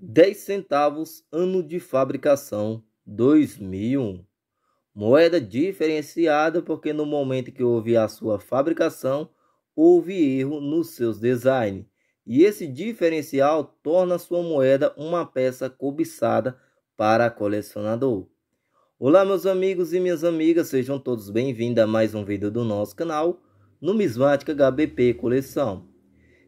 10 centavos ano de fabricação 2001. Moeda diferenciada porque no momento que houve a sua fabricação, houve erro nos seus designs. E esse diferencial torna sua moeda uma peça cobiçada para colecionador. Olá meus amigos e minhas amigas, sejam todos bem-vindos a mais um vídeo do nosso canal Numismática HBP Coleção.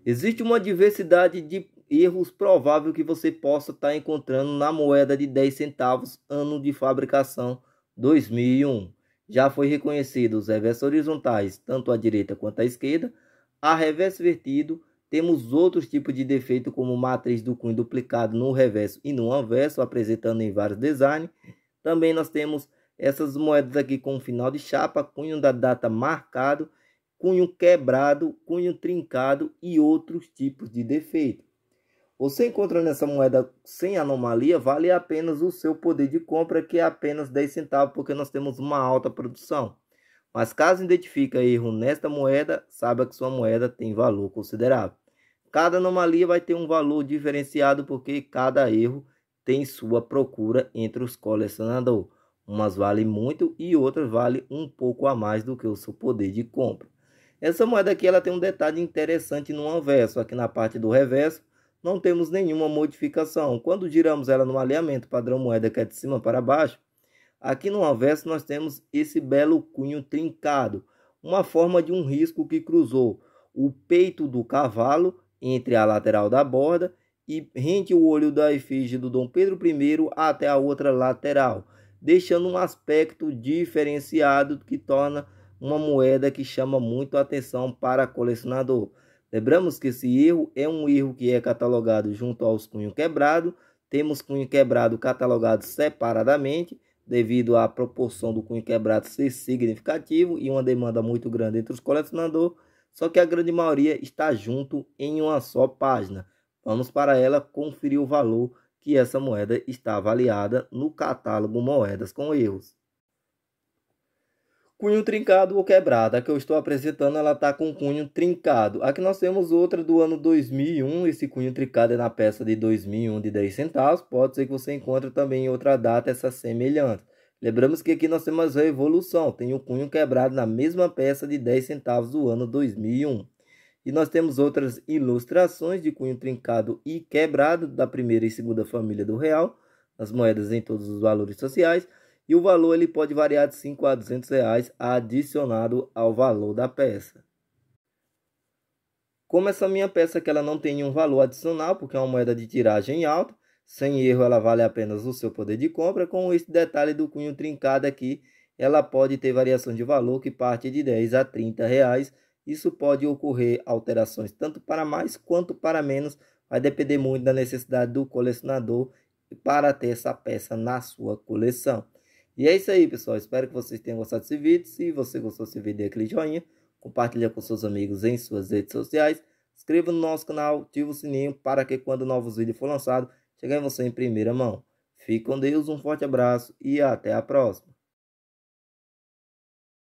Existe uma diversidade de erros provável que você possa estar tá encontrando na moeda de 10 centavos ano de fabricação 2001. Já foi reconhecido os reversos horizontais, tanto à direita quanto à esquerda, a reverso vertido, temos outros tipos de defeito como matriz do cunho duplicado no reverso e no anverso, apresentando em vários designs. Também nós temos essas moedas aqui com final de chapa, cunho da data marcado, cunho quebrado, cunho trincado e outros tipos de defeito. Você encontra nessa moeda sem anomalia, vale apenas o seu poder de compra, que é apenas 10 centavos, porque nós temos uma alta produção. Mas caso identifique erro nesta moeda, saiba que sua moeda tem valor considerável. Cada anomalia vai ter um valor diferenciado, porque cada erro tem sua procura entre os colecionadores. Umas valem muito e outras valem um pouco a mais do que o seu poder de compra. Essa moeda aqui ela tem um detalhe interessante no anverso, aqui na parte do reverso não temos nenhuma modificação. Quando giramos ela no alinhamento padrão moeda, que é de cima para baixo, aqui no avesso nós temos esse belo cunho trincado, uma forma de um risco que cruzou o peito do cavalo entre a lateral da borda e rente o olho da efígie do Dom Pedro I até a outra lateral, deixando um aspecto diferenciado que torna uma moeda que chama muito atenção para colecionador. Lembramos que esse erro é um erro que é catalogado junto aos cunho quebrado. Temos cunho quebrado catalogado separadamente, devido à proporção do cunho quebrado ser significativo e uma demanda muito grande entre os colecionadores, só que a grande maioria está junto em uma só página. Vamos para ela conferir o valor que essa moeda está avaliada no catálogo Moedas com Erros. Cunho trincado ou quebrado. A que eu estou apresentando, ela está com cunho trincado. Aqui nós temos outra do ano 2001. Esse cunho trincado é na peça de 2001 de 10 centavos. Pode ser que você encontre também em outra data essa semelhança. Lembramos que aqui nós temos a evolução. Tem o um cunho quebrado na mesma peça de 10 centavos do ano 2001. E nós temos outras ilustrações de cunho trincado e quebrado da primeira e segunda família do real, as moedas em todos os valores sociais e o valor ele pode variar de 5 a 200 reais adicionado ao valor da peça. Como essa minha peça que ela não tem nenhum valor adicional, porque é uma moeda de tiragem alta, sem erro ela vale apenas o seu poder de compra, com esse detalhe do cunho trincado aqui, ela pode ter variação de valor que parte de 10 a 30 reais. Isso pode ocorrer alterações tanto para mais quanto para menos, vai depender muito da necessidade do colecionador para ter essa peça na sua coleção. E é isso aí, pessoal. Espero que vocês tenham gostado desse vídeo. Se você gostou desse vídeo, dê aquele joinha. Compartilha com seus amigos em suas redes sociais. Inscreva no nosso canal, ative o sininho para que quando novos vídeos for lançado, cheguem você em primeira mão. Fique com Deus, um forte abraço e até a próxima.